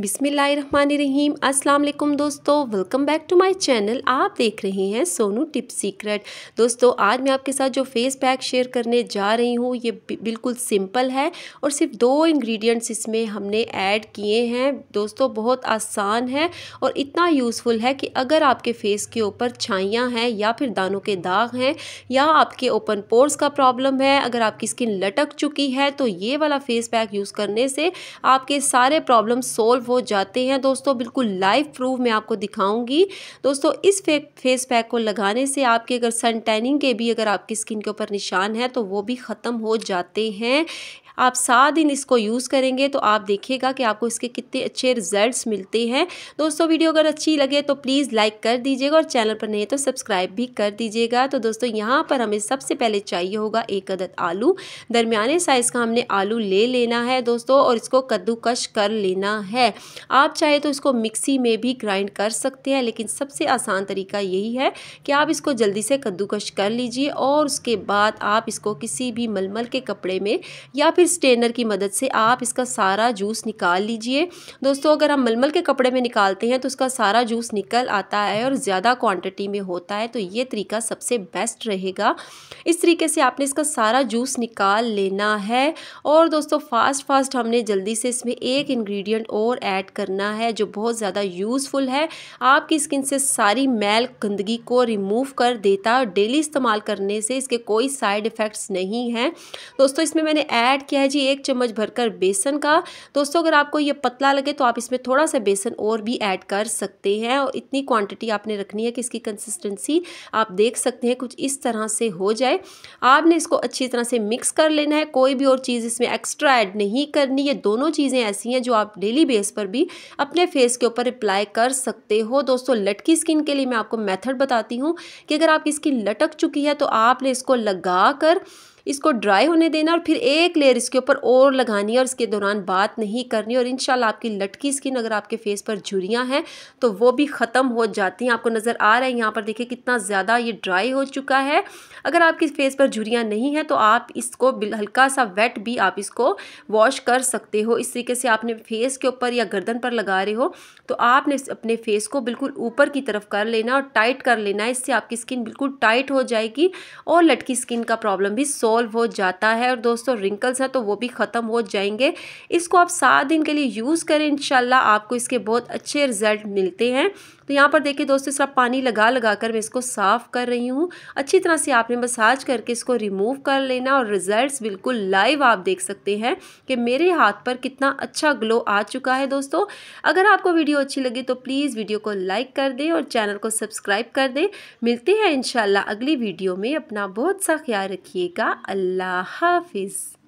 बिसमीम अस्सलाम दोस्तों welcome back to my channel आप देख रहे हैं सोनू टिप सीक्रेट दोस्तों आज मैं आपके साथ जो फेस पैक शेयर करने जा रही हूँ ये बिल्कुल सिंपल है और सिर्फ दो इंग्रेडिएंट्स इसमें हमने ऐड किए हैं दोस्तों बहुत आसान है और इतना यूज़फुल है कि अगर आपके फेस के ऊपर छाइयाँ हैं या फिर दानों के दाग हैं या आपके ओपन पोर्स का प्रॉब्लम है अगर आपकी स्किन लटक चुकी है तो ये वाला फेस पैक यूज़ करने से आपके सारे प्रॉब्लम सोल्व वो जाते हैं दोस्तों बिल्कुल लाइव प्रूफ मैं आपको दिखाऊंगी दोस्तों इस फे, फेस पैक को लगाने से आपके अगर सन टैनिंग के भी अगर आपकी स्किन के ऊपर निशान है तो वो भी ख़त्म हो जाते हैं आप सात दिन इसको यूज़ करेंगे तो आप देखिएगा कि आपको इसके कितने अच्छे रिजल्ट्स मिलते हैं दोस्तों वीडियो अगर अच्छी लगे तो प्लीज़ लाइक कर दीजिएगा और चैनल पर नहीं तो सब्सक्राइब भी कर दीजिएगा तो दोस्तों यहाँ पर हमें सबसे पहले चाहिए होगा एक अदद आलू दरमियाने साइज़ का हमने आलू ले लेना है दोस्तों और इसको कद्दूकश कर लेना है आप चाहे तो इसको मिक्सी में भी ग्राइंड कर सकते हैं लेकिन सबसे आसान तरीका यही है कि आप इसको जल्दी से कद्दूकश कर लीजिए और उसके बाद आप इसको किसी भी मलमल के कपड़े में या फिर स्टेनर की मदद से आप इसका सारा जूस निकाल लीजिए दोस्तों अगर हम मलमल के कपड़े में निकालते हैं तो उसका सारा जूस निकल आता है और ज़्यादा क्वांटिटी में होता है तो ये तरीका सबसे बेस्ट रहेगा इस तरीके से आपने इसका सारा जूस निकाल लेना है और दोस्तों फास्ट फास्ट हमने जल्दी से इसमें एक इंग्रेडिएंट और ऐड करना है जो बहुत ज़्यादा यूज़फुल है आपकी स्किन से सारी मैल गंदगी को रिमूव कर देता और डेली इस्तेमाल करने से इसके कोई साइड इफ़ेक्ट्स नहीं हैं दोस्तों इसमें मैंने ऐड किया है जी एक चम्मच भरकर बेसन का दोस्तों अगर आपको ये पतला लगे तो आप इसमें थोड़ा सा बेसन और भी ऐड कर सकते हैं और इतनी क्वान्टिटी आपने रखनी है कि इसकी कंसिस्टेंसी आप देख सकते हैं कुछ इस तरह से हो जाए आपने इसको अच्छी तरह से मिक्स कर लेना है कोई भी और चीज़ इसमें एक्स्ट्रा ऐड नहीं करनी ये दोनों चीज़ें ऐसी हैं जो आप डेली बेस पर भी अपने फेस के ऊपर अप्लाई कर सकते हो दोस्तों लटकी स्किन के लिए मैं आपको मेथड बताती हूँ कि अगर आपकी स्किन लटक चुकी है तो आपने इसको लगा कर इसको ड्राई होने देना और फिर एक लेयर इसके ऊपर और लगानी है और इसके दौरान बात नहीं करनी और इन आपकी लटकी स्किन अगर आपके फेस पर झुरियाँ हैं तो वो भी ख़त्म हो जाती हैं आपको नज़र आ रहा है यहाँ पर देखिए कितना ज़्यादा ये ड्राई हो चुका है अगर आपकी फेस पर झुरियाँ नहीं हैं तो आप इसको हल्का सा वेट भी आप इसको वॉश कर सकते हो इस तरीके से आपने फेस के ऊपर या गर्दन पर लगा रहे हो तो आपने अपने फेस को बिल्कुल ऊपर की तरफ कर लेना और टाइट कर लेना इससे आपकी स्किन बिल्कुल टाइट हो जाएगी और लटकी स्किन का प्रॉब्लम भी सॉल्व सॉल्व हो जाता है और दोस्तों रिंकल्स हैं तो वो भी ख़त्म हो जाएंगे इसको आप सात दिन के लिए यूज़ करें इन आपको इसके बहुत अच्छे रिज़ल्ट मिलते हैं तो यहाँ पर देखिए दोस्तों इस तरह पानी लगा लगा कर मैं इसको साफ़ कर रही हूँ अच्छी तरह से आपने मसाज करके इसको रिमूव कर लेना और रिजल्ट बिल्कुल लाइव आप देख सकते हैं कि मेरे हाथ पर कितना अच्छा ग्लो आ चुका है दोस्तों अगर आपको वीडियो अच्छी लगी तो प्लीज़ वीडियो को लाइक कर दें और चैनल को सब्सक्राइब कर दें मिलते हैं इन अगली वीडियो में अपना बहुत सा ख्याल रखिएगा अल्लाह हाफिज़